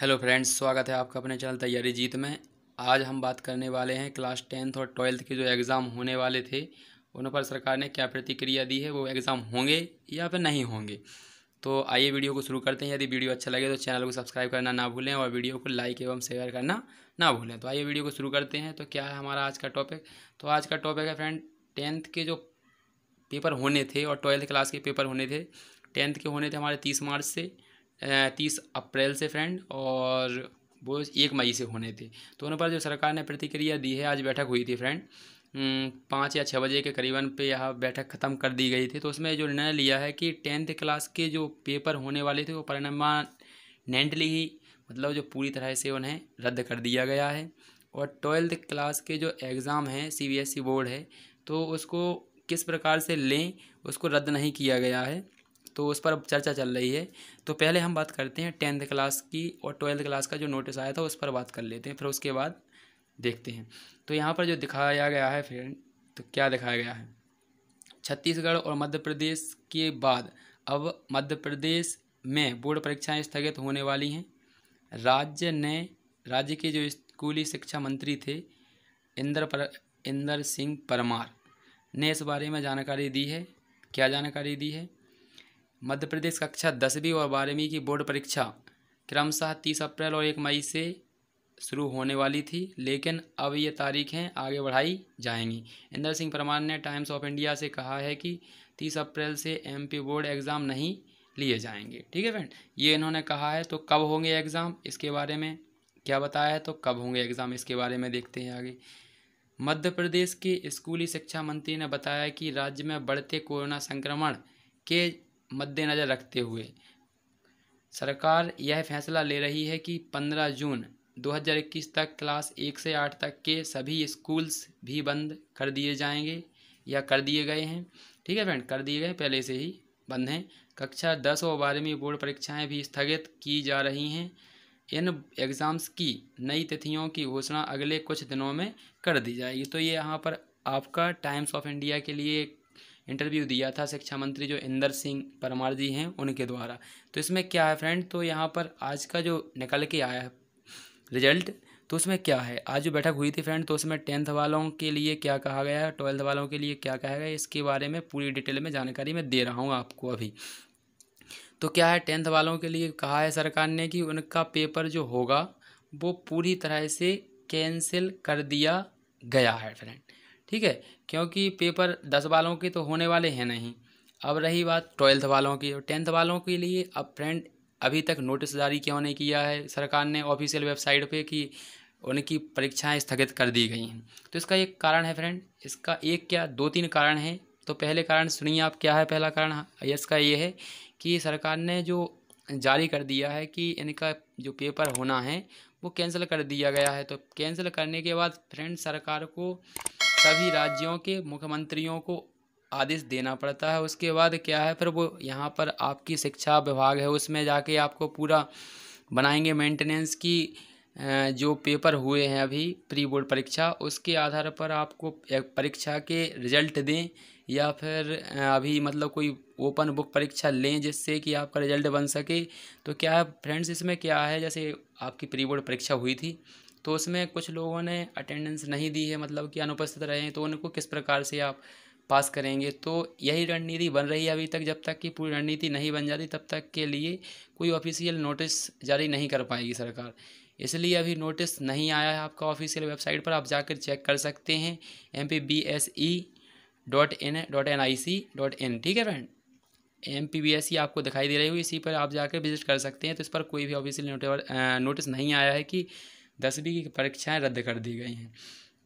hello friends स्वागत है आपका अपने चैनल तैयारी जीत में आज हम बात करने वाले हैं क्लास टेंथ और ट्वेल्थ के जो एग्ज़ाम होने वाले थे उन पर सरकार ने क्या प्रतिक्रिया दी है वो एग्ज़ाम होंगे या फिर नहीं होंगे तो आइए वीडियो को शुरू करते हैं यदि वीडियो अच्छा लगे तो चैनल को सब्सक्राइब करना ना भूलें और वीडियो को लाइक एवं शेयर करना ना भूलें तो आइए वीडियो को शुरू करते हैं तो क्या है हमारा आज का टॉपिक तो आज का टॉपिक है फ्रेंड टेंथ के जो पेपर होने थे और ट्वेल्थ क्लास के पेपर होने थे टेंथ के होने थे हमारे तीस मार्च से तीस अप्रैल से फ्रेंड और वो एक मई से होने थे तो उन पर जो सरकार ने प्रतिक्रिया दी है आज बैठक हुई थी फ्रेंड पाँच या छः बजे के करीबन पे यह बैठक ख़त्म कर दी गई थी तो उसमें जो निर्णय लिया है कि टेंथ क्लास के जो पेपर होने वाले थे वो परमानेंटली ही मतलब जो पूरी तरह से उन्हें रद्द कर दिया गया है और ट्वेल्थ क्लास के जो एग्ज़ाम हैं C B S E board है तो उसको किस प्रकार से लें उसको रद्द नहीं किया गया है तो उस पर अब चर्चा चल रही है तो पहले हम बात करते हैं टेंथ क्लास की और ट्वेल्थ क्लास का जो नोटिस आया था उस पर बात कर लेते हैं फिर उसके बाद देखते हैं तो यहाँ पर जो दिखाया गया है फिर तो क्या दिखाया गया है छत्तीसगढ़ और मध्य प्रदेश के बाद अब मध्य प्रदेश में बोर्ड परीक्षाएं स्थगित होने वाली हैं राज्य ने राज्य के जो स्कूली शिक्षा मंत्री थे इंदर पर इंदर सिंह परमार ने इस बारे में जानकारी दी है क्या जानकारी दी है मध्य प्रदेश कक्षा दसवीं और बारहवीं की बोर्ड परीक्षा क्रमशः तीस अप्रैल और एक मई से शुरू होने वाली थी लेकिन अब ये तारीखें आगे बढ़ाई जाएंगी इंदर सिंह परमार ने टाइम्स ऑफ इंडिया से कहा है कि तीस अप्रैल से एम बोर्ड एग्ज़ाम नहीं लिए जाएंगे ठीक है फ्रेंड ये इन्होंने कहा है तो कब होंगे एग्ज़ाम इसके बारे में क्या बताया है तो कब होंगे एग्ज़ाम इसके बारे में देखते हैं आगे मध्य प्रदेश के स्कूली शिक्षा मंत्री ने बताया कि राज्य में बढ़ते कोरोना संक्रमण के मद्देनज़र रखते हुए सरकार यह फैसला ले रही है कि 15 जून 2021 तक क्लास एक से आठ तक के सभी स्कूल्स भी बंद कर दिए जाएंगे या कर दिए गए हैं ठीक है फ्रेंड कर दिए गए पहले से ही बंद हैं कक्षा दस और बारहवीं बोर्ड परीक्षाएं भी स्थगित की जा रही हैं इन एग्ज़ाम्स की नई तिथियों की घोषणा अगले कुछ दिनों में कर दी जाएगी तो ये यहाँ पर आपका टाइम्स ऑफ इंडिया के लिए इंटरव्यू दिया था शिक्षा मंत्री जो इंदर सिंह परमार जी हैं उनके द्वारा तो इसमें क्या है फ्रेंड तो यहाँ पर आज का जो निकल के आया है रिजल्ट तो उसमें क्या है आज जो बैठक हुई थी फ्रेंड तो उसमें टेंथ वालों के लिए क्या कहा गया है ट्वेल्थ वालों के लिए क्या कहा गया इसके बारे में पूरी डिटेल में जानकारी मैं दे रहा हूँ आपको अभी तो क्या है टेंथ वालों के लिए कहा है सरकार ने कि उनका पेपर जो होगा वो पूरी तरह से कैंसिल कर दिया गया है फ्रेंड ठीक है क्योंकि पेपर दस वालों के तो होने वाले हैं नहीं अब रही बात ट्वेल्थ वालों की और टेंथ वालों के लिए अब फ्रेंड अभी तक नोटिस जारी क्यों नहीं किया है सरकार ने ऑफिशियल वेबसाइट पे कि उनकी परीक्षाएं स्थगित कर दी गई हैं तो इसका एक कारण है फ्रेंड इसका एक क्या दो तीन कारण हैं तो पहले कारण सुनिए आप क्या है पहला कारण इसका ये है कि सरकार ने जो जारी कर दिया है कि इनका जो पेपर होना है वो कैंसिल कर दिया गया है तो कैंसिल करने के बाद फ्रेंड सरकार को सभी राज्यों के मुख्यमंत्रियों को आदेश देना पड़ता है उसके बाद क्या है फिर वो यहाँ पर आपकी शिक्षा विभाग है उसमें जाके आपको पूरा बनाएंगे मेंटेनेंस की जो पेपर हुए हैं अभी प्री बोर्ड परीक्षा उसके आधार पर आपको परीक्षा के रिजल्ट दें या फिर अभी मतलब कोई ओपन बुक परीक्षा लें जिससे कि आपका रिजल्ट बन सके तो क्या है फ्रेंड्स इसमें क्या है जैसे आपकी प्री बोर्ड परीक्षा हुई थी तो उसमें कुछ लोगों ने अटेंडेंस नहीं दी है मतलब कि अनुपस्थित रहे हैं तो उनको किस प्रकार से आप पास करेंगे तो यही रणनीति बन रही है अभी तक जब तक कि पूरी रणनीति नहीं बन जाती तब तक के लिए कोई ऑफिशियल नोटिस जारी नहीं कर पाएगी सरकार इसलिए अभी नोटिस नहीं आया है आपका ऑफिशियल वेबसाइट पर आप जाकर चेक कर सकते हैं M P B S E dot in dot N I C dot in ठीक है friend M P B S E आपको दिखाई दे रही हुई इसी पर आप जाकर विजिट कर सकते हैं तो इस पर कोई भी ऑफिशियल नोटिस uh, नहीं आया है कि दसवीं की परीक्षाएं रद्द कर दी गई हैं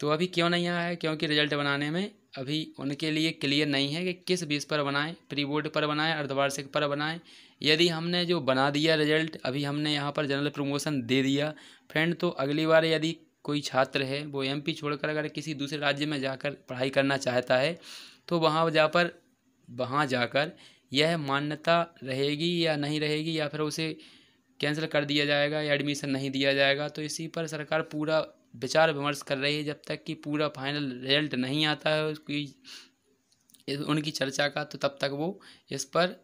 तो अभी क्यों नहीं आया है क्योंकि रिजल्ट बनाने में अभी उनके लिए क्लियर नहीं है कि किस बीस पर बनाएं प्री बोर्ड पर बनाएं अर्धवार्षिक पर बनाएं यदि हमने जो बना दिया रिजल्ट अभी हमने यहाँ पर जनरल प्रमोशन दे दिया फ्रेंड तो अगली बार यदि कोई छात्र है वो एमपी छोड़कर अगर किसी दूसरे राज्य में जाकर पढ़ाई करना चाहता है तो वहाँ जाकर वहाँ जाकर यह मान्यता रहेगी या नहीं रहेगी या फिर उसे कैंसिल कर दिया जाएगा या एडमिशन नहीं दिया जाएगा तो इसी पर सरकार पूरा विचार विमर्श कर रही है जब तक कि पूरा फाइनल रिजल्ट नहीं आता है उसकी उनकी चर्चा का तो तब तक वो इस पर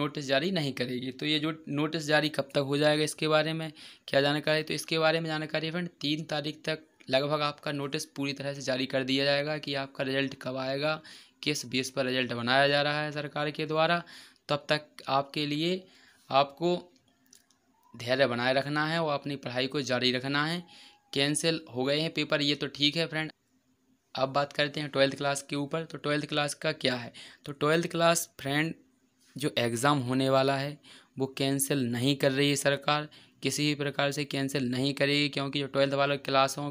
नोटिस जारी नहीं करेगी तो ये जो नोटिस जारी कब तक हो जाएगा इसके बारे में क्या जानकारी तो इसके बारे में जानकारी फ्रेंड तीन तारीख तक लगभग आपका नोटिस पूरी तरह से जारी कर दिया जाएगा कि आपका रिजल्ट कब आएगा किस बेस पर रिजल्ट बनाया जा रहा है सरकार के द्वारा तब तक आपके लिए आपको धैर्य बनाए रखना है और अपनी पढ़ाई को जारी रखना है कैंसिल हो गए हैं पेपर ये तो ठीक है फ्रेंड अब बात करते हैं ट्वेल्थ क्लास के ऊपर तो ट्वेल्थ क्लास का क्या है तो ट्वेल्थ क्लास फ्रेंड जो एग्ज़ाम होने वाला है वो कैंसिल नहीं कर रही है सरकार किसी भी प्रकार से कैंसिल नहीं करेगी क्योंकि जो ट्वेल्थ वाले क्लासों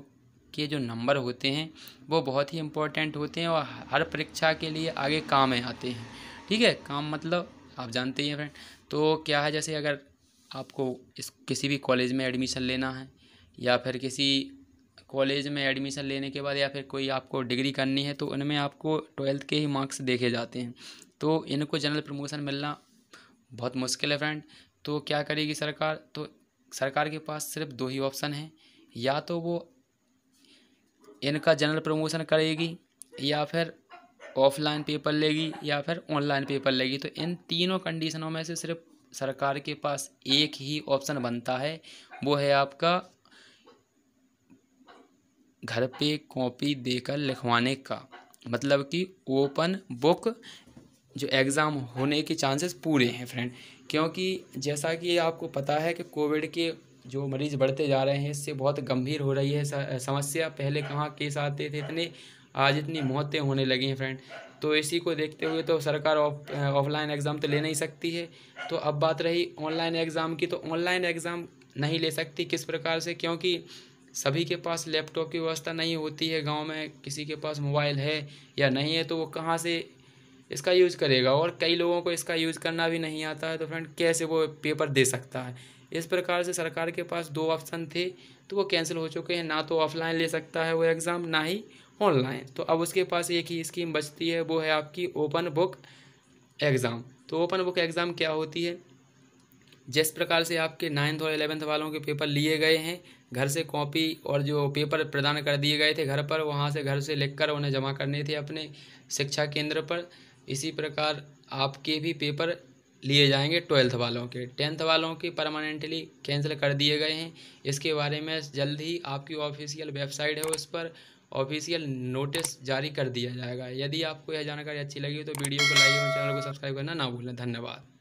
के जो नंबर होते हैं वो बहुत ही इम्पोर्टेंट होते हैं और हर परीक्षा के लिए आगे काम में आते हैं ठीक है काम मतलब आप जानते ही हैं फ्रेंड तो क्या है जैसे अगर आपको इस किसी भी कॉलेज में एडमिशन लेना है या फिर किसी कॉलेज में एडमिशन लेने के बाद या फिर कोई आपको डिग्री करनी है तो उनमें आपको ट्वेल्थ के ही मार्क्स देखे जाते हैं तो इनको जनरल प्रमोशन मिलना बहुत मुश्किल है फ्रेंड तो क्या करेगी सरकार तो सरकार के पास सिर्फ दो ही ऑप्शन हैं या तो वो इनका जनरल प्रमोशन करेगी या फिर ऑफलाइन पेपर लेगी या फिर ऑनलाइन पेपर लेगी तो इन तीनों कंडीशनों में से सिर्फ सरकार के पास एक ही ऑप्शन बनता है वो है आपका घर पे कॉपी देकर लिखवाने का मतलब कि ओपन बुक जो एग्ज़ाम होने के चांसेस पूरे हैं फ्रेंड क्योंकि जैसा कि आपको पता है कि कोविड के जो मरीज़ बढ़ते जा रहे हैं इससे बहुत गंभीर हो रही है समस्या पहले कहाँ केस आते थे इतने आज इतनी मौतें होने लगी हैं फ्रेंड तो इसी को देखते हुए तो सरकार ऑफलाइन एग्ज़ाम तो ले नहीं सकती है तो अब बात रही ऑनलाइन एग्ज़ाम की तो ऑनलाइन एग्ज़ाम नहीं ले सकती किस प्रकार से क्योंकि सभी के पास लैपटॉप की व्यवस्था नहीं होती है गांव में किसी के पास मोबाइल है या नहीं है तो वो कहाँ से इसका यूज़ करेगा और कई लोगों को इसका यूज़ करना भी नहीं आता है तो फ्रेंड कैसे वो पेपर दे सकता है इस प्रकार से सरकार के पास दो ऑप्शन थे तो वो कैंसिल हो चुके हैं ना तो ऑफलाइन ले सकता है वो एग्ज़ाम ना ही ऑनलाइन तो अब उसके पास एक ही स्कीम बचती है वो है आपकी ओपन बुक एग्ज़ाम तो ओपन बुक एग्ज़ाम क्या होती है जिस प्रकार से आपके नाइन्थ और एलेवेंथ वालों के पेपर लिए गए हैं घर से कॉपी और जो पेपर प्रदान कर दिए गए थे घर पर वहाँ से घर से लिखकर उन्हें जमा करने थे अपने शिक्षा केंद्र पर इसी प्रकार आपके भी पेपर लिए जाएंगे ट्वेल्थ वालों के टेंथ वालों के परमानेंटली कैंसिल कर दिए गए हैं इसके बारे में जल्द ही आपकी ऑफिशियल वेबसाइट है उस पर ऑफिशियल नोटिस जारी कर दिया जाएगा यदि आपको यह जानकारी अच्छी लगी तो वीडियो को लाइक और चैनल को सब्सक्राइब करना ना भूलें धन्यवाद